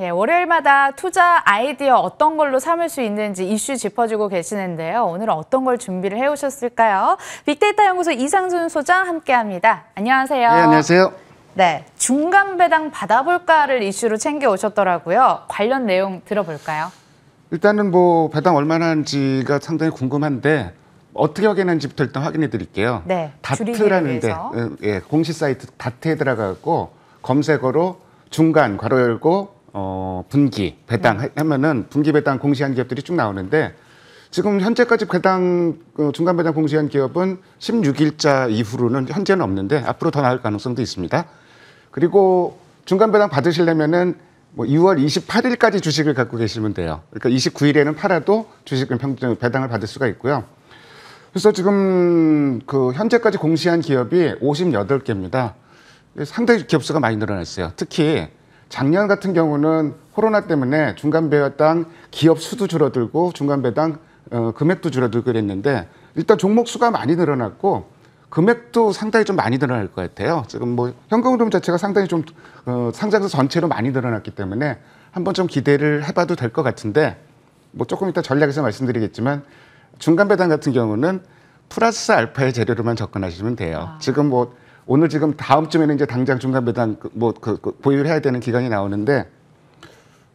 예, 월요일마다 투자 아이디어 어떤 걸로 삼을 수 있는지 이슈 짚어주고 계시는데요. 오늘 어떤 걸 준비를 해오셨을까요? 빅데이터 연구소 이상준 소장 함께합니다. 안녕하세요. 네, 안녕하세요. 네, 중간 배당 받아볼까를 이슈로 챙겨 오셨더라고요. 관련 내용 들어볼까요? 일단은 뭐 배당 얼마나 하는지가 상당히 궁금한데 어떻게 확인하는지부터 일단 확인해 드릴게요. 네, 다트라는데 예, 예 공식 사이트 다트에 들어가고 검색어로 중간 괄호 열고 어, 분기 배당 네. 하면은 분기 배당 공시한 기업들이 쭉 나오는데 지금 현재까지 배당 어, 중간 배당 공시한 기업은 16일자 이후로는 현재는 없는데 앞으로 더나을 가능성도 있습니다. 그리고 중간 배당 받으시려면은 뭐 2월 28일까지 주식을 갖고 계시면 돼요. 그러니까 29일에는 팔아도 주식은 평균 배당을 받을 수가 있고요. 그래서 지금 그 현재까지 공시한 기업이 58개입니다. 상당히 기업수가 많이 늘어났어요. 특히 작년 같은 경우는 코로나 때문에 중간 배당 기업 수도 줄어들고 중간 배당 어, 금액도 줄어들고 그랬는데 일단 종목 수가 많이 늘어났고 금액도 상당히 좀 많이 늘어날 것 같아요. 지금 뭐 현금흐름 자체가 상당히 좀 어, 상장사 전체로 많이 늘어났기 때문에 한번 좀 기대를 해봐도 될 것 같은데 뭐 조금 이따 전략에서 말씀드리겠지만 중간 배당 같은 경우는 플러스 알파의 재료로만 접근하시면 돼요. 아. 지금 뭐 오늘 지금 다음 주면은 이제 당장 중간 배당 뭐그 뭐 그, 그, 보유를 해야 되는 기간이 나오는데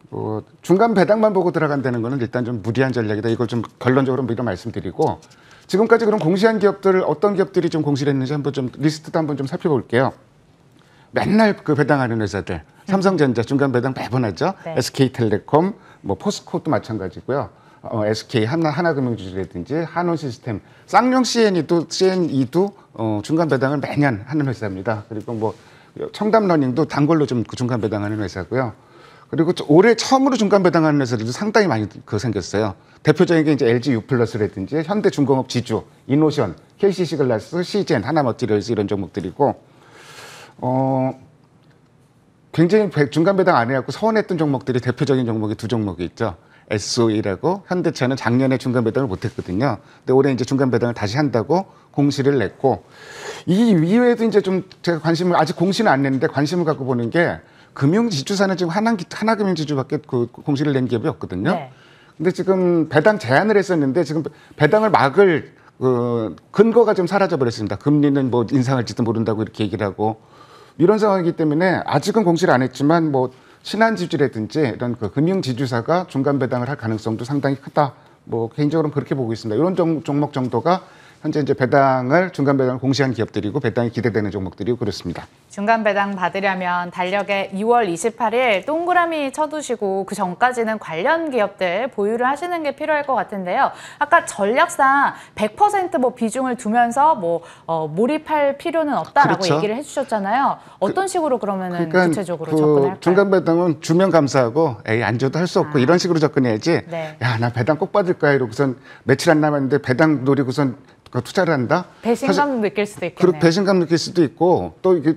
뭐 중간 배당만 보고 들어간다는 거는 일단 좀 무리한 전략이다. 이걸 좀 결론적으로 미리 말씀드리고 지금까지 그럼 공시한 기업들을 어떤 기업들이 좀 공시를 했는지 한번 좀 리스트도 한번 좀 살펴볼게요. 맨날 그 배당하는 회사들 삼성전자 중간 배당 매번 하죠. 네. SK텔레콤 뭐 포스코도 마찬가지고요. 어, SK 하나, 하나금융주주라든지 한원시스템, 쌍용 c n 이또 CN이도 어, 중간 배당을 매년 하는 회사입니다. 그리고 뭐 청담러닝도 단골로 좀그 중간 배당하는 회사고요. 그리고 올해 처음으로 중간 배당하는 회사들도 상당히 많이 그 생겼어요. 대표적인 게 이제 LG U+라든지 플러스 현대중공업 지주, 이노션, KCC 글라스, 시젠, 하나머티리얼 이런 종목들이고 어 굉장히 중간 배당 안 해갖고 서운했던 종목들이 대표적인 종목이 두 종목이 있죠. SOE라고 현대차는 작년에 중간 배당을 못했거든요. 근데 올해 이제 중간 배당을 다시 한다고 공시를 냈고 이 이외에도 이제 좀 제가 관심을 아직 공시는 안 냈는데 관심을 갖고 보는 게 금융지주사는 지금 하나 하나금융지주밖에 그 공시를 낸 기업이 없거든요. 네. 근데 지금 배당 제한을 했었는데 지금 배당을 막을 그 근거가 좀 사라져 버렸습니다. 금리는 뭐 인상할지도 모른다고 이렇게 얘기를 하고 이런 상황이기 때문에 아직은 공시를 안 했지만 뭐 신한지주라든지 이런 그 금융지주사가 중간 배당을 할 가능성도 상당히 크다. 뭐 개인적으로는 그렇게 보고 있습니다. 이런 종, 종목 정도가 현재 이제 배당을 중간 배당을 공시한 기업들이고 배당이 기대되는 종목들이고 그렇습니다. 중간 배당 받으려면 달력에 2월 28일 동그라미 쳐두시고 그 전까지는 관련 기업들 보유를 하시는 게 필요할 것 같은데요. 아까 전략상 100%뭐 비중을 두면서 뭐 어, 몰입할 필요는 없다라고 그렇죠. 얘기를 해주셨잖아요. 어떤 그, 식으로 그러면은 그러니까 구체적으로 그 접근할까요? 중간 배당은 주면 감사하고 에이 안 줘도 할 수 없고 아. 이런 식으로 접근해야지. 네. 야나 배당 꼭 받을 거야 이러고선 며칠 안 남았는데 배당 노리고선 그러니까 투자를 한다? 배신감 느낄 수도 있고. 그리고 배신감 느낄 수도 있고 또 이게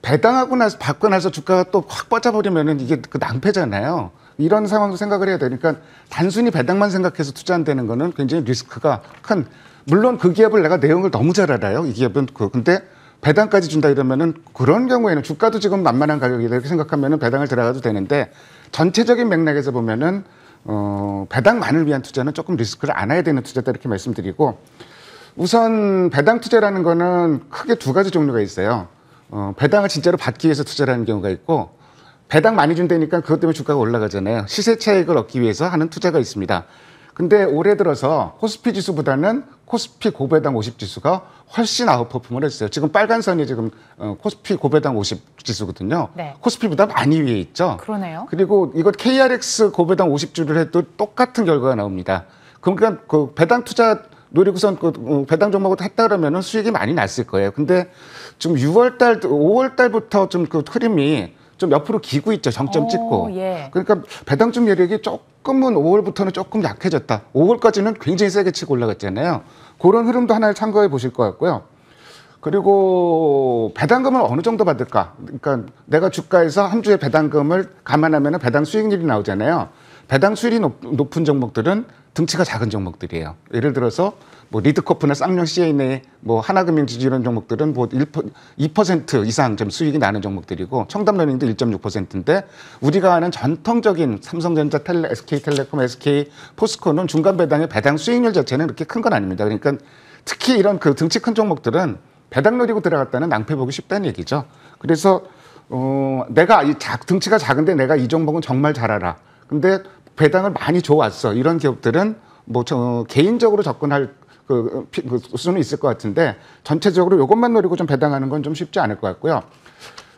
배당하고 나서 받고 나서 주가가 또 확 빠져버리면은 이게 그 낭패잖아요. 이런 상황도 생각을 해야 되니까 단순히 배당만 생각해서 투자한다는 거는 굉장히 리스크가 큰. 물론 그 기업을 내가 내용을 너무 잘 알아요. 이 기업은 그 근데 배당까지 준다 이러면은 그런 경우에는 주가도 지금 만만한 가격이다 이렇게 생각하면은 배당을 들어가도 되는데 전체적인 맥락에서 보면은 어 배당만을 위한 투자는 조금 리스크를 안아야 되는 투자다 이렇게 말씀드리고 우선 배당 투자라는 거는 크게 두 가지 종류가 있어요. 어, 배당을 진짜로 받기 위해서 투자를 하는 경우가 있고 배당 많이 준다니까 그것 때문에 주가가 올라가잖아요. 시세 차익을 얻기 위해서 하는 투자가 있습니다. 근데 올해 들어서 코스피 지수보다는 코스피 고배당 50 지수가 훨씬 아웃퍼폼을 했어요. 지금 빨간 선이 지금 어, 코스피 고배당 50 지수거든요. 네. 코스피보다 많이 위에 있죠. 그러네요. 그리고 이거 KRX 고배당 50주를 해도 똑같은 결과가 나옵니다. 그러니까 그 배당 투자 놀이구선 그, 그 배당 종목을 했다 그러면은 수익이 많이 났을 거예요. 근데 지금 6월 달, 5월 달부터 좀 그 흐름이 좀 옆으로 기고 있죠. 정점 오, 찍고. 예. 그러니까 배당점 여력이 조금은 5월부터는 조금 약해졌다. 5월까지는 굉장히 세게 치고 올라갔잖아요. 그런 흐름도 하나를 참고해 보실 것 같고요. 그리고 배당금을 어느 정도 받을까? 그러니까 내가 주가에서 한주에 배당금을 감안하면 배당 수익률이 나오잖아요. 배당 수율이 높, 은 종목들은 등치가 작은 종목들이에요. 예를 들어서 뭐 리드코프나 쌍용 CNA, 뭐 하나금융지주 이런 종목들은 뭐 1%, 2% 이상 좀 수익이 나는 종목들이고 청담러닝도 1.6%인데 우리가 아는 전통적인 삼성전자, 텔레, SK텔레콤, SK, 포스코는 중간 배당의 배당 수익률 자체는 그렇게 큰 건 아닙니다. 그러니까 특히 이런 그 등치 큰 종목들은 배당 노리고 들어갔다는 낭패 보기 쉽다는 얘기죠. 그래서 어, 내가 이 작, 등치가 작은데 내가 이 종목은 정말 잘 알아. 근데 배당을 많이 줘왔어. 이런 기업들은 뭐 저 개인적으로 접근할 그, 그 수는 있을 것 같은데 전체적으로 이것만 노리고 좀 배당하는 건 좀 쉽지 않을 것 같고요.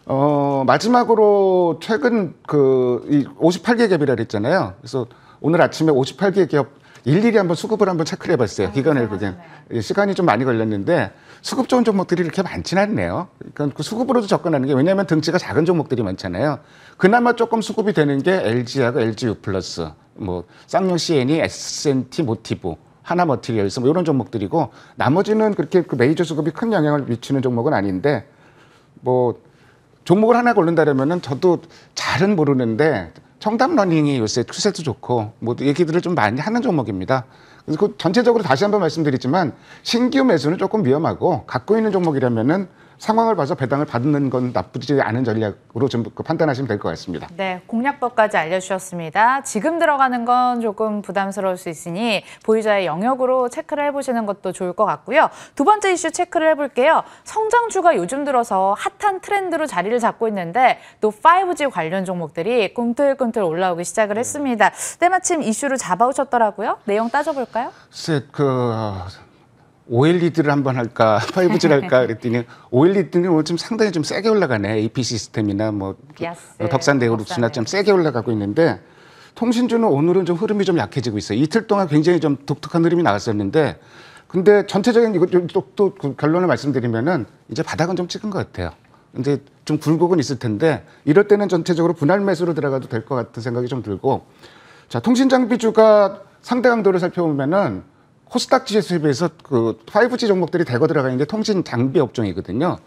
어, 마지막으로 최근 그이 58개 기업이라 그랬잖아요. 그래서 오늘 아침에 58개 기업 일일이 한번 수급을 한번 체크를 해봤어요. 아, 기간을 그냥 예, 시간이 좀 많이 걸렸는데 수급 좋은 종목들이 이렇게 많진 않네요. 그러니까 그 수급으로도 접근하는 게 왜냐하면 등치가 작은 종목들이 많잖아요. 그나마 조금 수급이 되는 게 LG하고 LGU 플러스, 뭐 쌍용 CN이 S&T 모티브. 하나 머티리얼스 뭐 이런 종목들이고 나머지는 그렇게 그 메이저 수급이 큰 영향을 미치는 종목은 아닌데 뭐 종목을 하나 고른다면은 저도 잘은 모르는데 청담 러닝이 요새 투세도 좋고 뭐 얘기들을 좀 많이 하는 종목입니다. 그래서 그 전체적으로 다시 한번 말씀드리지만 신규 매수는 조금 위험하고 갖고 있는 종목이라면은 상황을 봐서 배당을 받는 건 나쁘지 않은 전략으로 좀 그 판단하시면 될 것 같습니다. 네, 공략법까지 알려주셨습니다. 지금 들어가는 건 조금 부담스러울 수 있으니 보유자의 영역으로 체크를 해보시는 것도 좋을 것 같고요. 두 번째 이슈 체크를 해볼게요. 성장주가 요즘 들어서 핫한 트렌드로 자리를 잡고 있는데 또 5G 관련 종목들이 꿈틀꿈틀 올라오기 시작을 네. 했습니다. 때마침 이슈를 잡아오셨더라고요. 내용 따져볼까요? 그 OLED를 한번 할까, 5G를 할까 그랬더니 OLED는 오늘 좀 상당히 좀 세게 올라가네. AP 시스템이나 뭐 야스, 그 덕산대우룹스나 좀 세게 올라가고 있는데 통신주는 오늘은 좀 흐름이 좀 약해지고 있어요. 이틀 동안 굉장히 좀 독특한 흐름이 나왔었는데 근데 전체적인 이것도 또, 또 그 결론을 말씀드리면은 이제 바닥은 좀 찍은 것 같아요. 이제 좀 굴곡은 있을 텐데 이럴 때는 전체적으로 분할 매수로 들어가도 될 것 같은 생각이 좀 들고 자 통신 장비주가 상대 강도를 살펴보면은 코스닥 지수에 비해서 그 5G 종목들이 대거 들어가 있는데 통신 장비 업종이거든요.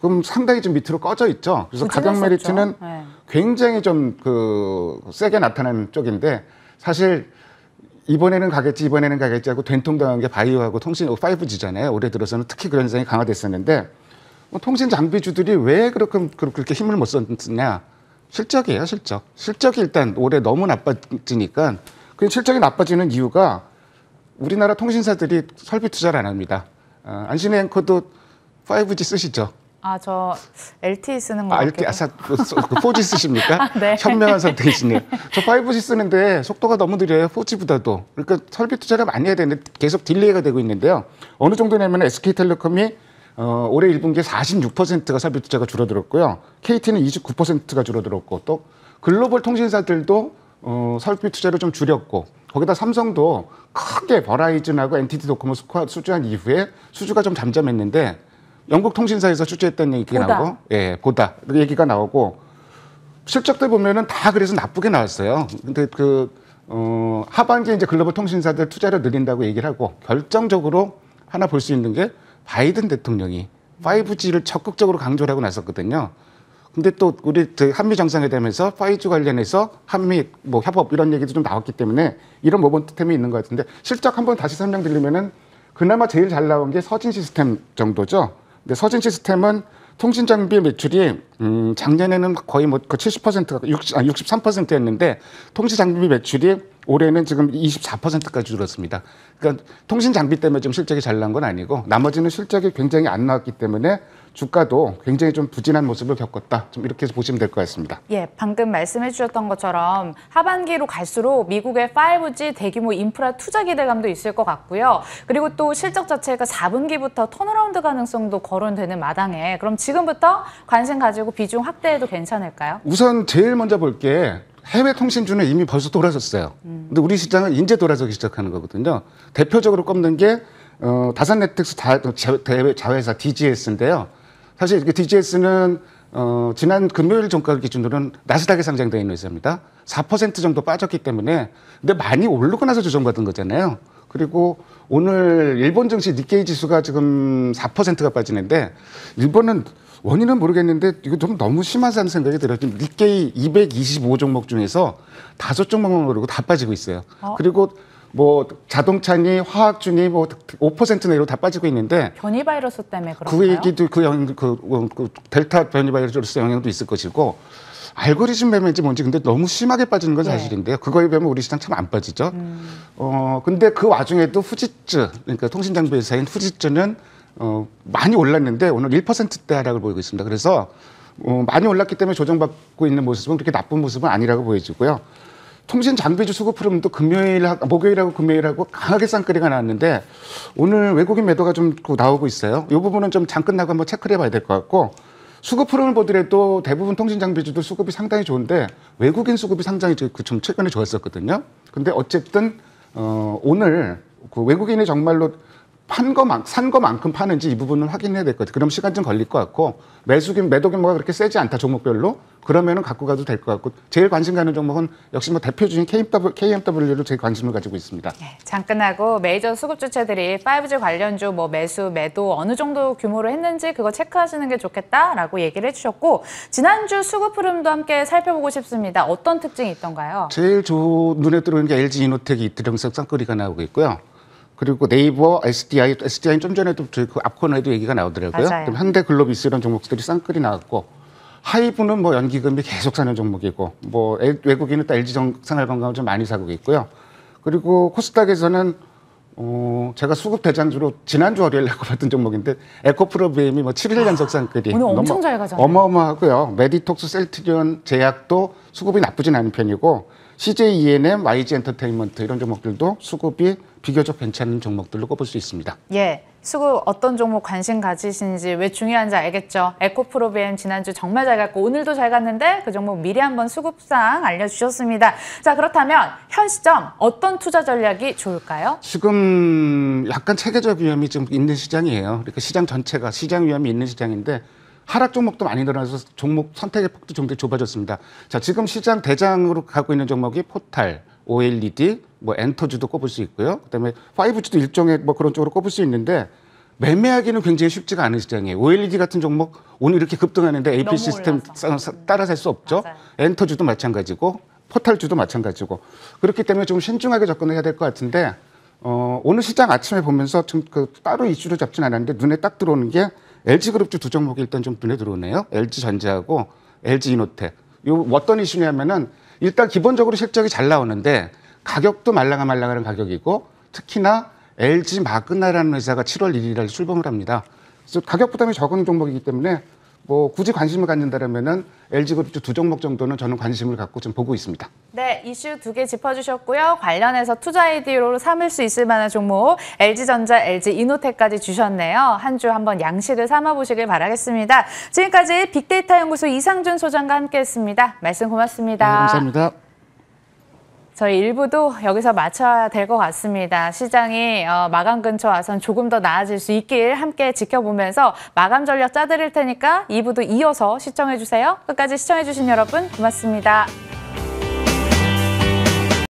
그럼 상당히 좀 밑으로 꺼져 있죠. 그래서 가격 메리트는 네. 굉장히 좀 그 세게 나타나는 쪽인데 사실 이번에는 가겠지 이번에는 가겠지 하고 된통당한 게 바이오하고 통신 5G잖아요. 어, 올해 들어서는 특히 그런 현상이 강화됐었는데 뭐 통신 장비주들이 왜 그렇게 그렇게 힘을 못 썼느냐 실적이에요 실적 실적이 일단 올해 너무 나빠지니까 그 실적이 나빠지는 이유가 우리나라 통신사들이 설비 투자를 안 합니다. 아, 안신의 앵커도 5G 쓰시죠? 아, 저 LTE 쓰는 거 아, l 아, 4G 쓰십니까? 아, 네. 현명한 선택이시네요. 저 5G 쓰는데 속도가 너무 느려요. 4G보다도. 그러니까 설비 투자를 많이 해야 되는데 계속 딜레이가 되고 있는데요. 어느 정도냐면 SK텔레콤이 어, 올해 1분기에 46%가 설비 투자가 줄어들었고요. KT는 29%가 줄어들었고 또 글로벌 통신사들도 어, 설비 투자를 좀 줄였고 거기다 삼성도 크게 버라이즌하고 엔티티 도코모 수주한 이후에 수주가 좀 잠잠했는데 영국 통신사에서 수주했던 얘기가 보다. 나오고 예 보다 그 얘기가 나오고 실적들 보면은 다 그래서 나쁘게 나왔어요. 근데 그 어, 하반기에 이제 글로벌 통신사들 투자를 늘린다고 얘기를 하고 결정적으로 하나 볼 수 있는 게 바이든 대통령이 5G를 음. 적극적으로 강조를 하고 나섰거든요. 근데 또 우리 그 한미 정상회담에서 5G 관련해서 한미 뭐 협업 이런 얘기도 좀 나왔기 때문에 이런 모범템이 있는 것 같은데 실적 한번 다시 설명드리면은 그나마 제일 잘 나온 게 서진 시스템 정도죠. 근데 서진 시스템은 통신 장비 매출이 음 작년에는 거의 뭐 70%가 그 60, 아 63%였는데 통신 장비 매출이 올해는 지금 24%까지 줄었습니다. 그러니까 통신 장비 때문에 좀 실적이 잘 난 건 아니고 나머지는 실적이 굉장히 안 나왔기 때문에 주가도 굉장히 좀 부진한 모습을 겪었다. 좀 이렇게 해서 보시면 될 것 같습니다. 예, 방금 말씀해 주셨던 것처럼 하반기로 갈수록 미국의 5G 대규모 인프라 투자 기대감도 있을 것 같고요. 그리고 또 실적 자체가 4분기부터 턴어라운드 가능성도 거론되는 마당에 그럼 지금부터 관심 가지고 비중 확대해도 괜찮을까요? 우선 제일 먼저 볼 게 해외 통신주는 이미 벌써 돌아섰어요. 음. 근데 우리 시장은 이제 돌아서기 시작하는 거거든요. 대표적으로 꼽는 게 어, 다산네트웍스 자회사 DGS인데요. 사실 이렇게 DGS는 어, 지난 금요일 종가 기준으로는 나스닥에 상장되어 있는 회사입니다. 4% 정도 빠졌기 때문에 근데 많이 오르고 나서 조정받은 거잖아요. 그리고 오늘 일본 증시 니케이 지수가 지금 4%가 빠지는데 일본은 원인은 모르겠는데 이거 좀 너무 심하다는 생각이 들어요. 지금 니케이 225 종목 중에서 다섯 종목만 오르고 다 빠지고 있어요. 어? 그리고 뭐 자동차니 화학주니 뭐5% 내로 다 빠지고 있는데 변이 바이러스 때문에 그런가요? 그 얘기도 그, 영, 그, 그, 그 델타 변이 바이러스로서 영향도 있을 것이고 알고리즘 매매인지 뭔지 근데 너무 심하게 빠지는 건 네. 사실인데요. 그거에 비하면 우리 시장 참 안 빠지죠. 음. 어 근데 그 와중에도 후지쯔 그러니까 통신 장비 회사인 후지쯔는어 많이 올랐는데 오늘 1%대 하락을 보이고 있습니다. 그래서 어, 많이 올랐기 때문에 조정받고 있는 모습은 그렇게 나쁜 모습은 아니라고 보여지고요. 통신 장비주 수급 흐름도 금요일, 목요일하고 금요일하고 강하게 쌍끌이가 나왔는데 오늘 외국인 매도가 좀 나오고 있어요. 이 부분은 좀 장 끝나고 한번 체크를 해봐야 될 것 같고 수급 흐름을 보더라도 대부분 통신 장비주도 수급이 상당히 좋은데 외국인 수급이 상당히 그 좀 최근에 좋았었거든요. 근데 어쨌든 어, 오늘 그 외국인이 정말로 판 거만 산 거만큼 파는지 이 부분은 확인해야 될 것 같아요. 그럼 시간 좀 걸릴 것 같고 매수금 매도 규모가 그렇게 세지 않다 종목별로 그러면은 갖고 가도 될 것 같고 제일 관심 가는 종목은 역시 뭐 대표적인 KMW, KMW로 제일 관심을 가지고 있습니다. 네, 장 끝나고 메이저 수급 주체들이 5G 관련주 뭐 매수 매도 어느 정도 규모로 했는지 그거 체크하시는 게 좋겠다라고 얘기를 해주셨고 지난주 수급 흐름도 함께 살펴보고 싶습니다. 어떤 특징이 있던가요? 제일 좋은 눈에 들어오는 게 LG 이노텍이 이틀 연속 쌍끌리가 나오고 있고요. 그리고 네이버, SDI, SDI는 좀 전에도 저희 그 앞코너에도 얘기가 나오더라고요. 그럼 현대글로비스 이런 종목들이 쌍끌이 나왔고 하이브는 뭐 연기금이 계속 사는 종목이고 뭐 외국인은 또 LG 생활건강을 좀 많이 사고 있고요. 그리고 코스닥에서는 어, 제가 수급 대장주로 지난주 월요일 날꼽던 종목인데 에코프로 BM이 뭐 7일 아, 연속 상끌이 오늘 엄청 잘 가잖아요. 어마어마하고요. 메디톡스 셀트리온 제약도 수급이 나쁘진 않은 편이고 CJ E&M, YG 엔터테인먼트 이런 종목들도 수급이 비교적 괜찮은 종목들로 꼽을 수 있습니다. 예. 수급 어떤 종목 관심 가지신지 왜 중요한지 알겠죠. 에코프로비엠 지난주 정말 잘 갔고 오늘도 잘 갔는데 그 종목 미리 한번 수급상 알려주셨습니다. 자 그렇다면 현 시점 어떤 투자 전략이 좋을까요? 지금 약간 체계적 위험이 좀 있는 시장이에요. 그러니까 시장 전체가 시장 위험이 있는 시장인데 하락 종목도 많이 늘어나서 종목 선택의 폭도 좀 더 좁아졌습니다. 자, 지금 시장 대장으로 갖고 있는 종목이 포탈, OLED, 뭐 엔터주도 꼽을 수 있고요. 그다음에 5G도 일종의 뭐 그런 쪽으로 꼽을 수 있는데 매매하기는 굉장히 쉽지가 않은 시장이에요. OLED 같은 종목 오늘 이렇게 급등하는데 AP 시스템 따라 살 수 없죠. 맞아요. 엔터주도 마찬가지고 포탈주도 마찬가지고 그렇기 때문에 좀 신중하게 접근해야 될 것 같은데 어, 오늘 시장 아침에 보면서 좀그 따로 이슈로 잡진 않았는데 눈에 딱 들어오는 게 LG그룹주 두 종목이 일단 좀 눈에 들어오네요. LG전자하고 LG이노텍. 요 어떤 이슈냐면은 일단 기본적으로 실적이 잘 나오는데 가격도 말랑아 말랑하는 가격이고 특히나 LG 마그나라는 회사가 7월 1일날 출범을 합니다. 그래서 가격 부담이 적은 종목이기 때문에 뭐 굳이 관심을 갖는다라면은 LG그룹주 두 종목 정도는 저는 관심을 갖고 좀 보고 있습니다. 네, 이슈 두 개 짚어주셨고요. 관련해서 투자 아이디어로 삼을 수 있을 만한 종목 LG전자, LG이노텍까지 주셨네요. 한 주 한 번 양식을 삼아보시길 바라겠습니다. 지금까지 빅데이터 연구소 이상준 소장과 함께했습니다. 말씀 고맙습니다. 네, 감사합니다. 저희 일부도 여기서 마쳐야 될 것 같습니다. 시장이 어, 마감 근처 와선 조금 더 나아질 수 있길 함께 지켜보면서 마감 전략 짜드릴 테니까 2부도 이어서 시청해주세요. 끝까지 시청해주신 여러분 고맙습니다.